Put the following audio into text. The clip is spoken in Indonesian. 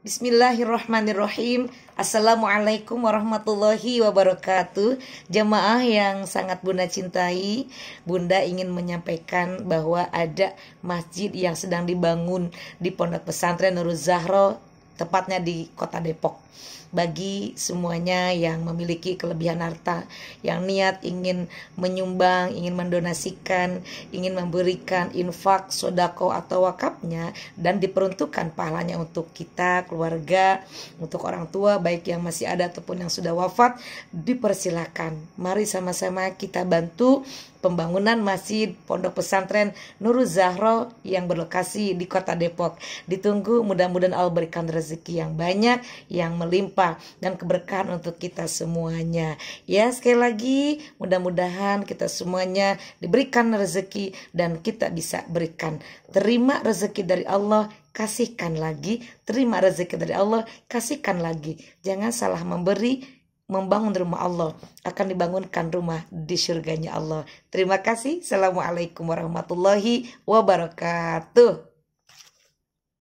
Bismillahirrahmanirrahim Assalamualaikum warahmatullahi wabarakatuh Jemaah yang sangat bunda cintai Bunda ingin menyampaikan bahwa ada masjid yang sedang dibangun Di Pondok Pesantren Nurul Zahro tepatnya di kota Depok. Bagi semuanya yang memiliki kelebihan harta, yang niat ingin menyumbang, ingin mendonasikan, ingin memberikan infak, sodako, atau wakafnya, dan diperuntukkan pahalanya untuk kita, keluarga, untuk orang tua, baik yang masih ada ataupun yang sudah wafat, dipersilakan Mari sama-sama kita bantu pembangunan masjid Pondok Pesantren Nurul Zahro yang berlokasi di kota Depok. Ditunggu mudah-mudahan Allah berikan rezeki rezeki yang banyak, yang melimpah dan keberkahan untuk kita semuanya. Ya, sekali lagi mudah-mudahan kita semuanya diberikan rezeki dan kita bisa berikan terima rezeki dari Allah kasihkan lagi, terima rezeki dari Allah, kasihkan lagi. Jangan salah memberi, membangun rumah Allah. Akan dibangunkan rumah di surganya Allah. Terima kasih. Assalamualaikum warahmatullahi wabarakatuh.